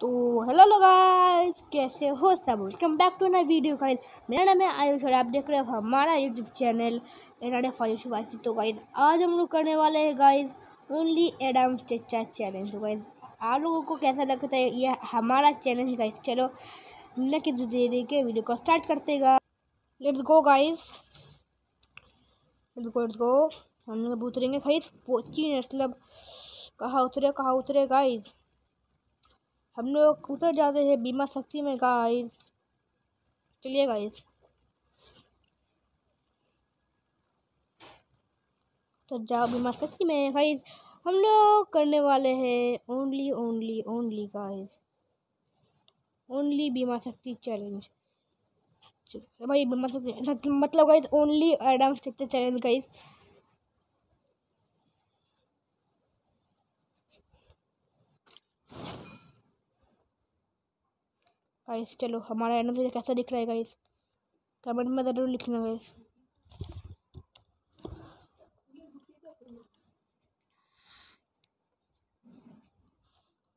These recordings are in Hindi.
तो हेलो गाइस कैसे हो सब वेलकम बैक टू नई वीडियो गाइस मेरा नाम है आयुष और आप देख रहे हो हमारा यूट्यूब चैनल एफ आयुष वाची तो गाइज आज हम लोग करने वाले हैं गाइज ओनली एडम चचा चैलेंज तो गाइज आप लोगों को कैसा लगता है ये हमारा चैलेंज गाइज चलो न कि दे के वीडियो को स्टार्ट करते गा let's go guys let's go let's go हम लोग उतरेंगे गाइस पोची मतलब कहाँ उतरे कहाँ उतरे गाइज हम लोग उतर जाते हैं बीमा शक्ति में गाइस चलिए गाइस तो जाओ बीमा शक्ति में गाइस हम लोग करने वाले हैं only only only guys only बीमा शक्ति चैलेंज भाई मतलब मतलब guys only Adam challenge guys guys चलो हमारा एंड मुझे कैसा दिख रहा है गाइस कमेंट में ज़रूर लिखना गाइस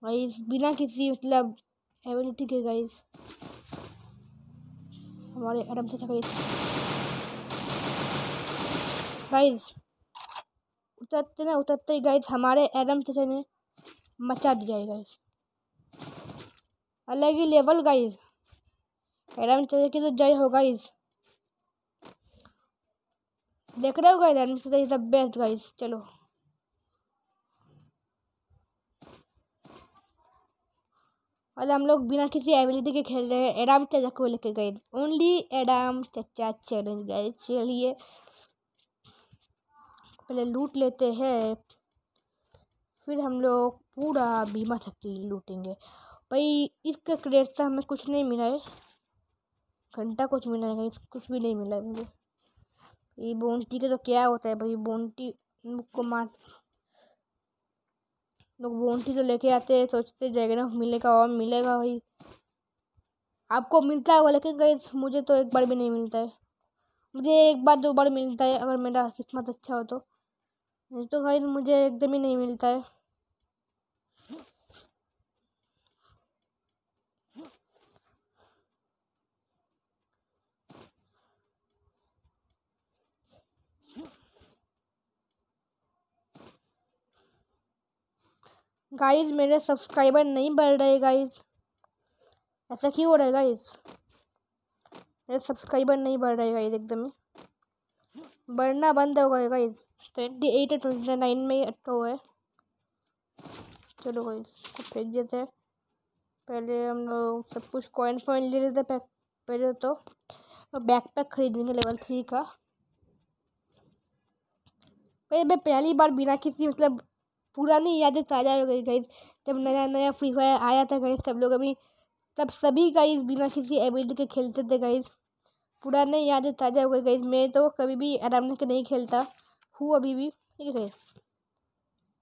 गाइस बिना किसी मतलब एबिलिटी के गाइस हमारे एडम से गाइस गाइस उतरते ना उतरते ही गाइस हमारे एडम चाचा ने मचा दिया है गाइस अलग ही लेवल गाइज एडम चले की तो जय हो गाइस देख रहे हो गाइज एडम चले द बेस्ट गाइज चलो और हम लोग बिना किसी एबिलिटी के खेल रहे हैं एडाम चाचा को लेके गए ओनली एडाम चाचा चैलेंज गए चलिए पहले लूट लेते हैं फिर हम लोग पूरा बीमा शक्ति लूटेंगे भाई इसका क्रेड से हमें कुछ नहीं मिला है घंटा कुछ मिला है कुछ भी नहीं मिला है मुझे ये बोनटी का तो क्या होता है भाई बोनटी को मार लोग बोनटी तो लेके आते हैं सोचते जाएगा ना मिलेगा और मिलेगा भाई आपको मिलता है वो लेकिन कहीं मुझे तो एक बार भी नहीं मिलता है मुझे एक बार दो बार मिलता है अगर मेरा किस्मत अच्छा हो तो नहीं तो भाई मुझे एकदम ही नहीं मिलता है गाइज मेरे सब्सक्राइबर नहीं बढ़ रहे गाइज ऐसा क्यों हो रहा है गाइज मेरे सब्सक्राइबर नहीं बढ़ रहे गाइज एकदम ही बढ़ना बंद हो गया गाइज ट्वेंटी एट और ट्वेंटी नाइन में ही अट्टो है चलो गाइज को फेंक देते हैं पहले हम लोग सब कुछ कॉइन फॉइन ले लेते पैक पहले तो बैक पैक खरीदेंगे लेवल थ्री का भाई मैं पहली बार बिना किसी मतलब पुरानी यादें ताज़ा हो गई गई जब नया नया फ्री फायर आया था गई सब लोग अभी तब सभी गई बिना किसी एबिलिटी के खेलते थे गई पुराने यादें ताज़ा हो गई गई मैं तो कभी भी आराम के नहीं खेलता हूँ अभी भी ठीक है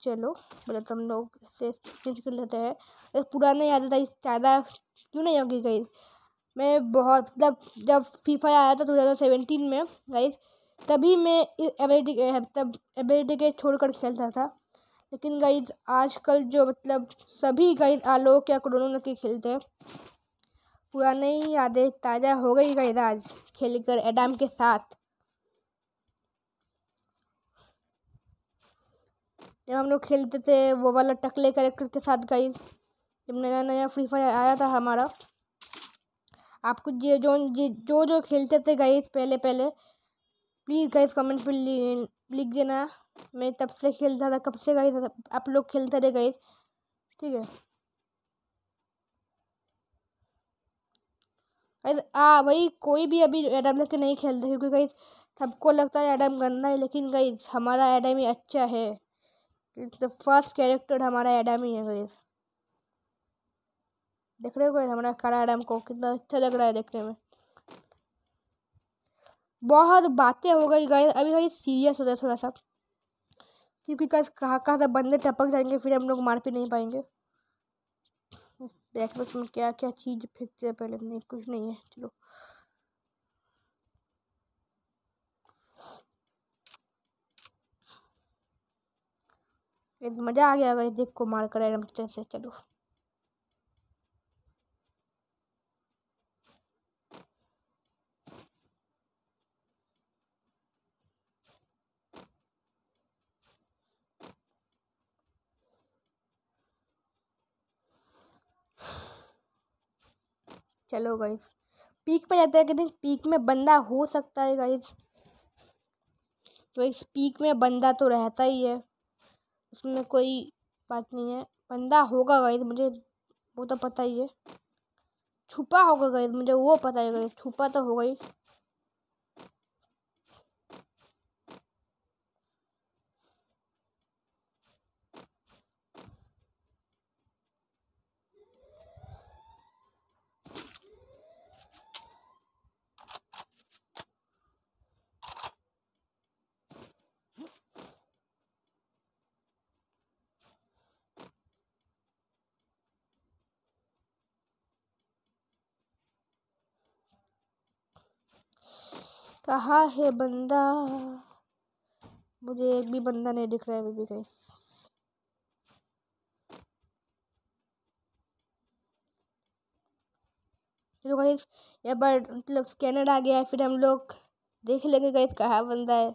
चलो मतलब तुम लोग से चेंज कर लेते हैं तो पुराने यादें था ज़्यादा क्यों नहीं होगी गई मैं बहुत मतलब जब फ्री फायर आया था टू थाउजेंड सेवेंटीन में गई तभी मैं एबिलिटी तब एबिलिटी के मतलब छोड़ कर खेलता था लेकिन गाइज आजकल जो मतलब सभी गाइज आलोक या करोड़ों लग के खेलते हैं पुराने ही यादें ताज़ा हो गई गाइज आज खेल कर एडम के साथ जब हम लोग खेलते थे वो वाला टकले कैरेक्टर के साथ गाइज जब नया नया फ्री फायर आया था हमारा आपको जो जो जो जो खेलते थे गाइज पहले पहले प्लीज़ गाइज कमेंट पर लिख देना मैं तब से खेलता था कब से गई था मतलब आप लोग खेलते रहे गए ठीक है आ भाई कोई भी अभी एडम लेके नहीं खेलता क्योंकि गई सबको लगता है एडम गंदा है लेकिन गई हमारा एडम ही अच्छा है तो फर्स्ट कैरेक्टर हमारा एडम ही है गई देख रहे हो गई हमारा काला एडम को कितना अच्छा लग रहा है देखने में बहुत बातें हो गई गई अभी भाई सीरियस हो जाए थोड़ा सा क्योंकि कस कहाँ कहाँ से बंदे टपक जाएंगे फिर हम लोग मार भी नहीं पाएंगे देख लो तुम क्या क्या चीज़ फेंकते हैं पहले नहीं कुछ नहीं है चलो मज़ा आ गया देख को मार कर चलो चलो गाइज पीक पे जाते हैं कितनी पीक में बंदा हो सकता है गाइज तो इस पीक में बंदा तो रहता ही है उसमें कोई बात नहीं है बंदा होगा गाइज मुझे वो तो पता ही है छुपा होगा गाइज मुझे वो पता है गाइज छुपा तो होगा ही कहा है बंदा मुझे एक भी बंदा नहीं दिख रहा है अभी गाइस चलो गाइस यहाँ पर मतलब स्कैनर आ गया है फिर हम लोग देख लेंगे गाइस कहाँ बंदा है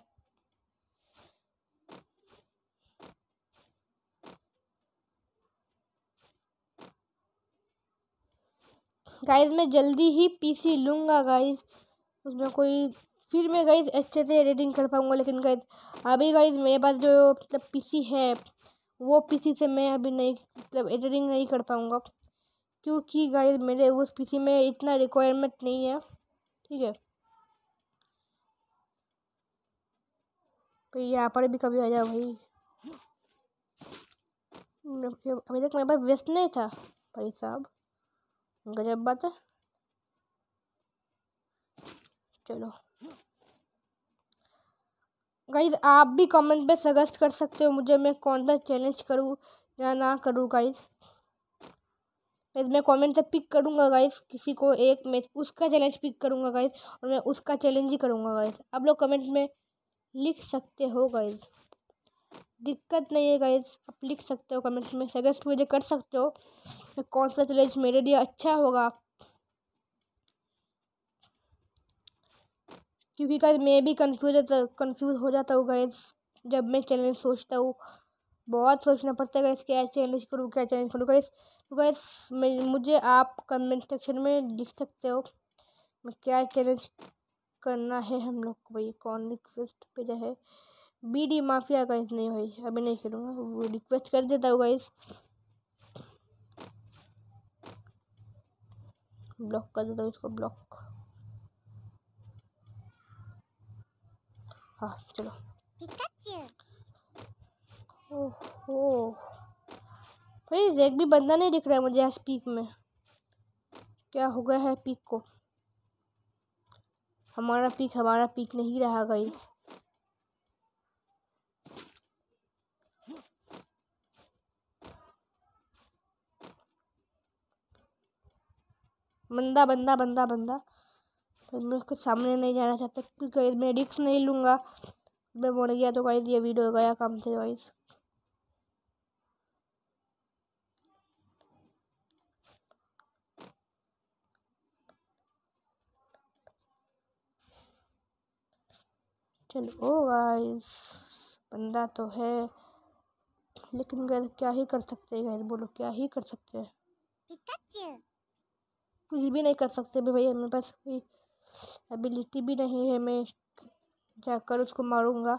गाइस मैं जल्दी ही पीसी लूंगा गाइस उसमें कोई फिर मैं गई अच्छे से एडिटिंग कर पाऊँगा लेकिन गई अभी गई मेरे पास जो मतलब पी है वो पीसी से मैं अभी नहीं मतलब एडिटिंग नहीं कर पाऊँगा क्योंकि गई मेरे उस पी में इतना रिक्वायरमेंट नहीं है ठीक है तो यहाँ पर भी कभी आ जाओ भाई मतलब अभी तक मेरे पास वेस्ट नहीं था भाई साहब गजब बात है चलो गाइज आप भी कमेंट में सजेस्ट कर सकते हो मुझे मैं कौन सा चैलेंज करूँ या ना करूँ गाइज मैं कमेंट से पिक करूँगा गाइज किसी को एक मैच उसका चैलेंज पिक करूँगा गाइज और मैं उसका चैलेंज ही करूँगा गाइज आप लोग कमेंट में लिख सकते हो गाइज दिक्कत नहीं है गाइज आप लिख सकते हो कमेंट में सजेस्ट मुझे कर सकते हो कौन सा चैलेंज मेरे लिए अच्छा होगा क्योंकि कल मैं भी कन्फ्यूज कन्फ्यूज हो जाता हूँ गैस जब मैं चैलेंज सोचता हूँ बहुत सोचना पड़ता है गैस क्या चैलेंज करूँ क्या चैलेंज करूँ गैस तो गैस मुझे आप कमेंट सेक्शन में लिख सकते हो मैं क्या चैलेंज करना है हम लोग को भाई कौन रिक्वेस्ट भेजा है बी डी माफिया गैस नहीं भाई अभी नहीं खेलूँगा वो रिक्वेस्ट कर देता हूँ गैस ब्लॉक कर देता हूँ इसको ब्लॉक हाँ चलो ओहो प्लीज एक भी बंदा नहीं दिख रहा है मुझे इस पीक में क्या हो गया है पीक को हमारा पीक हमारा पीक नहीं रहा गई बंदा बंदा बंदा बंदा तो मैं उसके सामने नहीं जाना चाहता क्योंकि मैं रिक्स नहीं लूँगा मैं मर गया तो गाइस ये वीडियो गया काम से गाइस चलो ओ गाइस बंदा तो है लेकिन गैर क्या ही कर सकते हैं गैर बोलो क्या ही कर सकते हैं कुछ भी नहीं कर सकते भाई हमें बस कोई एबिलिटी भी नहीं है मैं जाकर उसको मारूंगा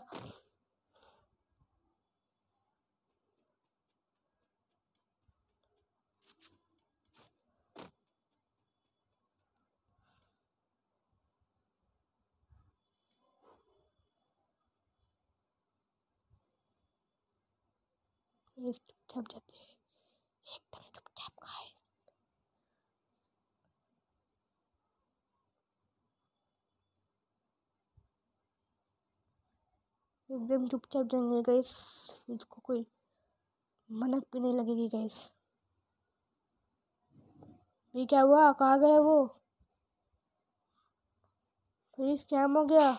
सब जाते हैं एकदम एकदम चुपचाप जाएंगे गैस इसको कोई मनक भी नहीं लगेगी गैस ये क्या हुआ कहाँ गए वो फिर स्कैम हो गया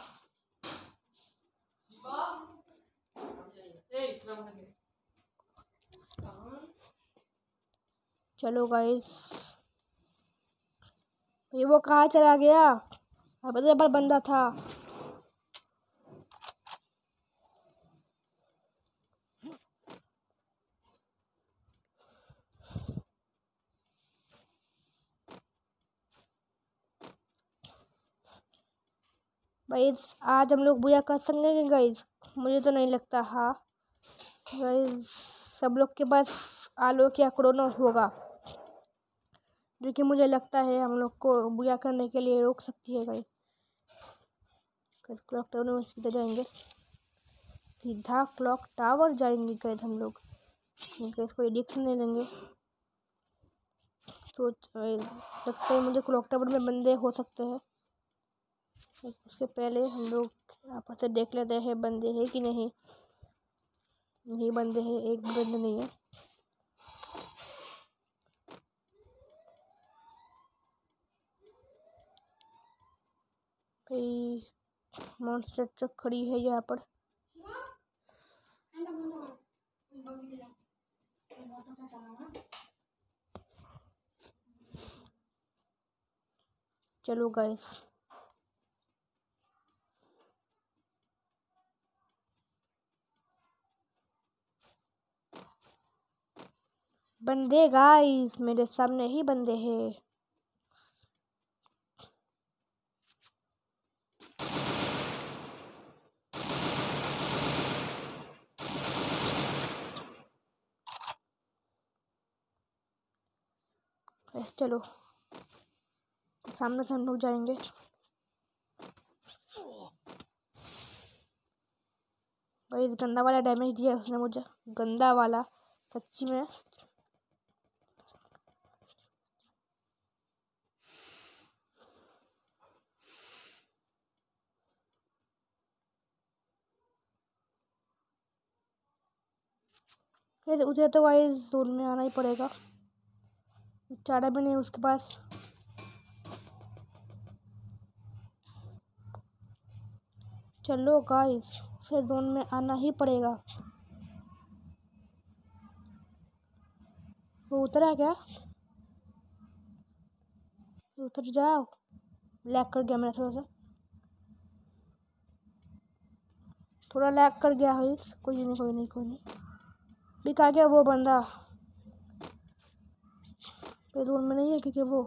चलो गाइस ये वो कहाँ चला गया अब बंदा था गाइज आज हम लोग बुरा कर हैं गाइज मुझे तो नहीं लगता हाँ गाइज सब लोग के पास आलोक या कोरोना होगा जो कि मुझे लगता है हम लोग को बुरा करने के लिए रोक सकती है गाइज क्लॉक टावर में सीधा जाएंगे सीधा क्लॉक टावर जाएंगे गाइज हम लोग गैस को एडिक्शन नहीं लेंगे तो लगता है मुझे क्लॉक टावर में बंदे हो सकते हैं उसके पहले हम लोग आपस से देख लेते हैं बंदे हैं कि नहीं नहीं बंदे हैं एक भी बंदे नहीं है मॉन्स्टर चक खड़ी है यहाँ पर चलो गाइस बंदे गाइस मेरे सामने ही बंदे हैं चलो सामने से हम लोग जाएंगे भाई गंदा वाला डैमेज दिया उसने मुझे गंदा वाला सच्ची में फिर उसे तो गाइस दूर में आना ही पड़ेगा चारा भी नहीं उसके पास चलो गाइस उसे जोन में आना ही पड़ेगा वो उतरा क्या उतर जाओ लैक कर गया मेरा थोड़ा सा थोड़ा लैक कर गया गाइस कोई नहीं कोई नहीं कोई नहीं बिका गया वो बंदा पेलोड में नहीं है क्योंकि वो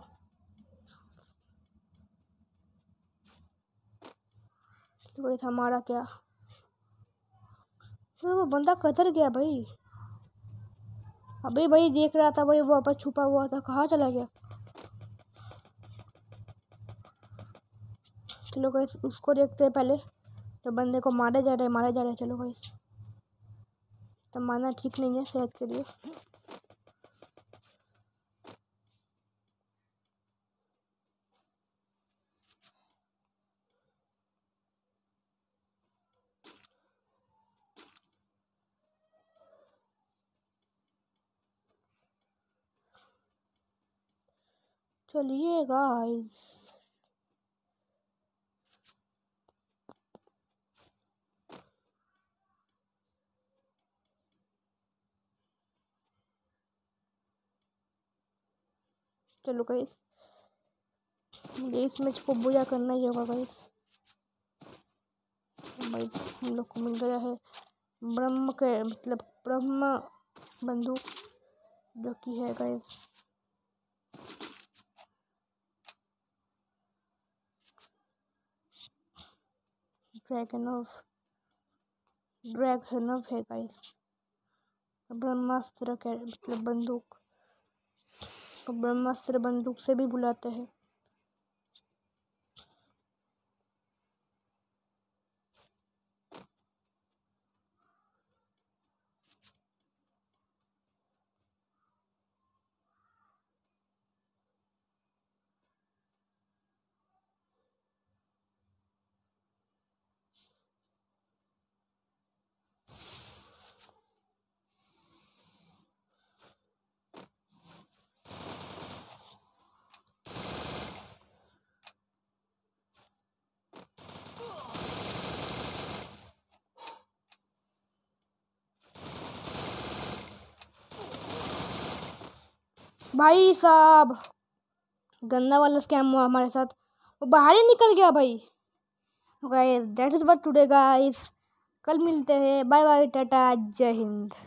वही था मारा क्या तो वो बंदा कतर गया भाई अभी भाई देख रहा था भाई वो वापस छुपा हुआ था कहाँ चला गया चलो गई उसको देखते हैं पहले तो बंदे को मारे जा रहे मारे जा रहे चलो गई तो माना ठीक नहीं है सेहत के लिए चलिए गाइस चलो गई मुझे इस मैच को बुझा करना ही होगा गई भाई हम लोग को मिल गया है ब्रह्म के मतलब ब्रह्म बंदूक जो कि है guys dragon of dragon of है गाइस ब्रह्मास्त्र के मतलब बंदूक को ब्रह्मास्त्र बंदूक से भी बुलाते हैं भाई साहब गंदा वाला स्कैम हुआ हमारे साथ वो बाहर ही निकल गया भाई guys that is what today guys कल मिलते हैं बाय बाय टाटा जय हिंद